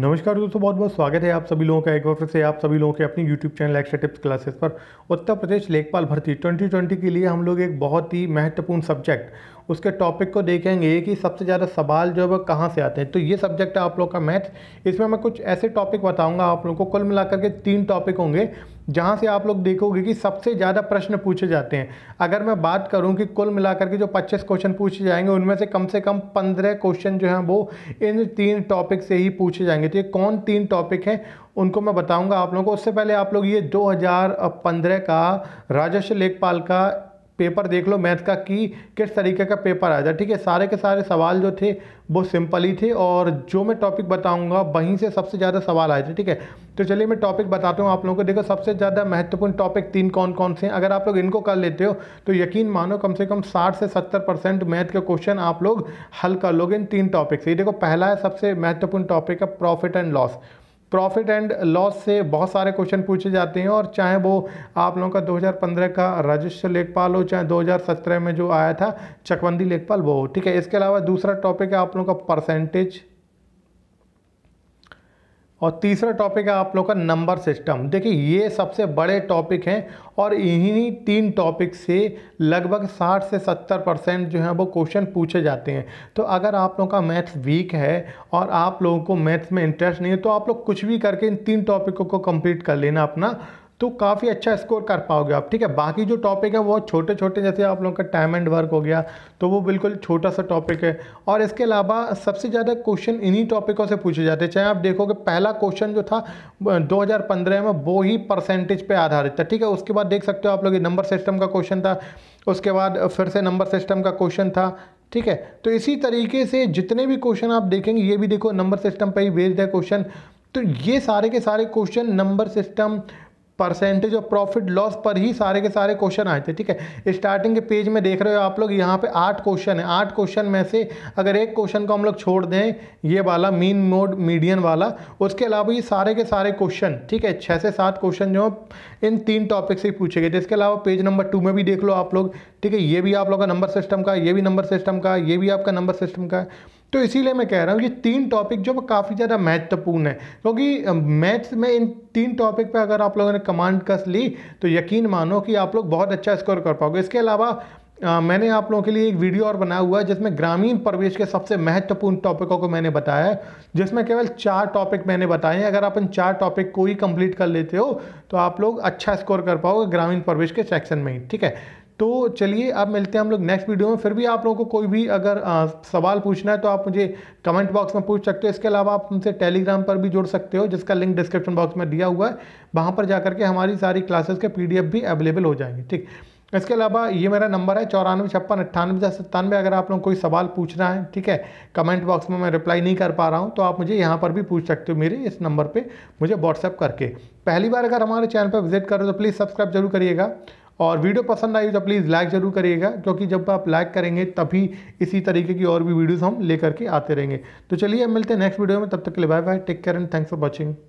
नमस्कार दोस्तों बहुत बहुत स्वागत है आप सभी लोगों का एक बार फिर से आप सभी लोगों के अपने YouTube channel extra tips classes पर उत्तर प्रदेश लेखपाल भर्ती 2020 के लिए हम लोग एक बहुत ही महत्वपूर्ण सब्जेक्ट उसके टॉपिक को देखेंगे कि सबसे ज़्यादा सवाल जो है वह कहाँ से आते हैं तो ये सब्जेक्ट है आप लोग का मैथ्स इसमें मैं कुछ ऐसे टॉपिक बताऊँगा आप लोग को कुल मिलाकर के तीन टॉपिक होंगे जहाँ से आप लोग देखोगे कि सबसे ज़्यादा प्रश्न पूछे जाते हैं अगर मैं बात करूँ कि कुल मिलाकर के जो 25 क्वेश्चन पूछे जाएंगे उनमें से कम से कम 15 क्वेश्चन जो हैं वो इन तीन टॉपिक से ही पूछे जाएंगे तो ये कौन तीन टॉपिक हैं उनको मैं बताऊंगा आप लोगों को उससे पहले आप लोग ये 2015 का राजस्व लेखपाल का पेपर देख लो मैथ का कि किस तरीके का पेपर आया था ठीक है सारे के सारे सवाल जो थे वो सिंपल ही थे और जो मैं टॉपिक बताऊंगा वहीं से सबसे ज़्यादा सवाल आए थे ठीक है तो चलिए मैं टॉपिक बताता हूँ आप लोगों को देखो सबसे ज़्यादा महत्वपूर्ण टॉपिक तीन कौन कौन से हैं अगर आप लोग इनको कर लेते हो तो यकीन मानो कम से कम साठ से सत्तर परसेंट मैथ के क्वेश्चन आप लोग हल कर लोगे इन तीन टॉपिक से ये देखो पहला है सबसे महत्वपूर्ण टॉपिक है profit and loss profit and loss से बहुत सारे क्वेश्चन पूछे जाते हैं और चाहे वो आप लोगों का 2015 का राजस्व लेखपाल हो चाहे 2017 में जो आया था चकबंदी लेखपाल वो हो ठीक है इसके अलावा दूसरा टॉपिक है आप लोगों का परसेंटेज और तीसरा टॉपिक है आप लोग का नंबर सिस्टम देखिए ये सबसे बड़े टॉपिक हैं और इन्हीं तीन टॉपिक से लगभग 60 से 70 परसेंट जो है वो क्वेश्चन पूछे जाते हैं तो अगर आप लोगों का मैथ्स वीक है और आप लोगों को मैथ्स में इंटरेस्ट नहीं है तो आप लोग कुछ भी करके इन तीन टॉपिकों को कंप्लीट कर लेना अपना तो काफ़ी अच्छा स्कोर कर पाओगे आप ठीक है बाकी जो टॉपिक है वो छोटे छोटे जैसे आप लोगों का टाइम एंड वर्क हो गया तो वो बिल्कुल छोटा सा टॉपिक है और इसके अलावा सबसे ज़्यादा क्वेश्चन इन्हीं टॉपिकों से पूछे जाते हैं चाहे आप देखोगे पहला क्वेश्चन जो था 2015 में वो ही परसेंटेज पे आधारित था ठीक है उसके बाद देख सकते हो आप लोग नंबर सिस्टम का क्वेश्चन था उसके बाद फिर से नंबर सिस्टम का क्वेश्चन था ठीक है तो इसी तरीके से जितने भी क्वेश्चन आप देखेंगे ये भी देखो नंबर सिस्टम पर ही बेस्ड है क्वेश्चन तो ये सारे के सारे question number system percentage of profit loss पर ही सारे के सारे क्वेश्चन आए थे ठीक है स्टार्टिंग के पेज में देख रहे हो आप लोग यहाँ पे आठ क्वेश्चन है आठ क्वेश्चन में से अगर एक क्वेश्चन को हम लोग छोड़ दें ये वाला मीन मोड मीडियन वाला उसके अलावा ये सारे के सारे क्वेश्चन ठीक है छः से सात क्वेश्चन जो इन तीन टॉपिक से पूछे गए इसके अलावा पेज नंबर टू में भी देख लो आप लोग ठीक है ये भी आप लोग का नंबर सिस्टम का ये भी नंबर सिस्टम का ये भी आपका नंबर सिस्टम का है तो इसीलिए मैं कह रहा हूँ ये तीन टॉपिक जो काफ़ी ज़्यादा महत्वपूर्ण है क्योंकि मैथ्स में इन तीन टॉपिक पे अगर आप लोगों ने कमांड कस ली तो यकीन मानो कि आप लोग बहुत अच्छा स्कोर कर पाओगे इसके अलावा आ, मैंने आप लोगों के लिए एक वीडियो और बनाया हुआ है जिसमें ग्रामीण प्रवेश के सबसे महत्वपूर्ण टॉपिकों को मैंने बताया है जिसमें केवल चार टॉपिक मैंने बताए हैं अगर आप इन चार टॉपिक को ही कंप्लीट कर लेते हो तो आप लोग अच्छा स्कोर कर पाओगे ग्रामीण प्रवेश के सेक्शन में ही ठीक है तो चलिए अब मिलते हैं हम लोग नेक्स्ट वीडियो में फिर भी आप लोगों को कोई भी अगर आ, सवाल पूछना है तो आप मुझे कमेंट बॉक्स में पूछ सकते हो इसके अलावा आप हमसे टेलीग्राम पर भी जुड़ सकते हो जिसका लिंक डिस्क्रिप्शन बॉक्स में दिया हुआ है वहाँ पर जाकर के हमारी सारी क्लासेस के पीडीएफ भी अवेलेबल हो जाएंगे ठीक इसके अलावा ये मेरा नंबर है चौरानवे छप्पन अट्ठानवे दस सत्तानवे अगर आप लोग कोई सवाल पूछना है ठीक है कमेंट बॉक्स में मैं रिप्लाई नहीं कर पा रहा हूँ तो आप मुझे यहाँ पर भी पूछ सकते हो मेरे इस नंबर पे मुझे व्हाट्सअप करके पहली बार अगर हमारे चैनल पर विजिट करो तो प्लीज़ सब्सक्राइब जरूर करिएगा और वीडियो पसंद आई तो प्लीज़ लाइक ज़रूर करिएगा क्योंकि जब आप लाइक करेंगे तभी इसी तरीके की और भी वीडियोज़ हम लेकर के आते रहेंगे तो चलिए अब मिलते हैं नेक्स्ट वीडियो में तब तक के लिए bye bye take care and thanks for watching